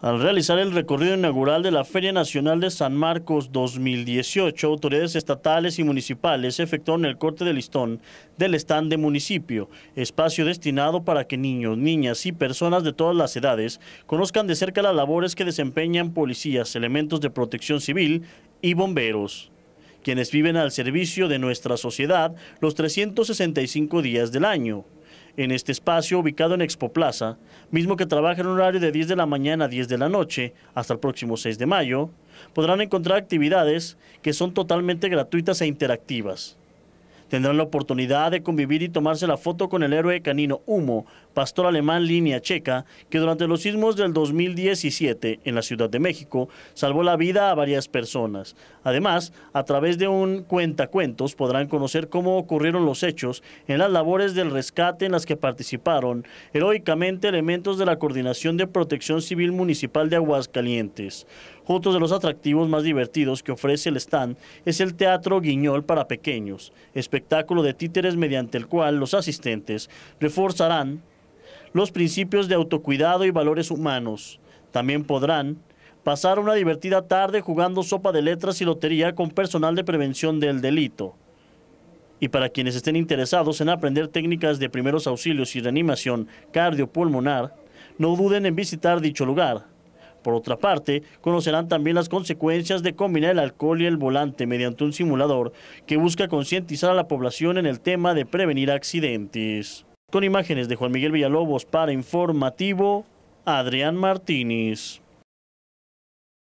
Al realizar el recorrido inaugural de la Feria Nacional de San Marcos 2018, autoridades estatales y municipales efectuaron el corte de listón del stand de municipio, espacio destinado para que niños, niñas y personas de todas las edades conozcan de cerca las labores que desempeñan policías, elementos de protección civil y bomberos quienes viven al servicio de nuestra sociedad los 365 días del año en este espacio ubicado en Expo Plaza, mismo que trabaja en un horario de 10 de la mañana a 10 de la noche hasta el próximo 6 de mayo, podrán encontrar actividades que son totalmente gratuitas e interactivas. Tendrán la oportunidad de convivir y tomarse la foto con el héroe canino Humo, pastor alemán línea checa, que durante los sismos del 2017 en la Ciudad de México salvó la vida a varias personas. Además, a través de un cuentacuentos podrán conocer cómo ocurrieron los hechos en las labores del rescate en las que participaron heroicamente elementos de la Coordinación de Protección Civil Municipal de Aguascalientes. Otro de los atractivos más divertidos que ofrece el stand es el Teatro Guiñol para Pequeños, espectáculo de títeres mediante el cual los asistentes reforzarán los principios de autocuidado y valores humanos. También podrán pasar una divertida tarde jugando sopa de letras y lotería con personal de prevención del delito. Y para quienes estén interesados en aprender técnicas de primeros auxilios y reanimación cardiopulmonar, no duden en visitar dicho lugar. Por otra parte, conocerán también las consecuencias de combinar el alcohol y el volante mediante un simulador que busca concientizar a la población en el tema de prevenir accidentes. Con imágenes de Juan Miguel Villalobos para Informativo, Adrián Martínez.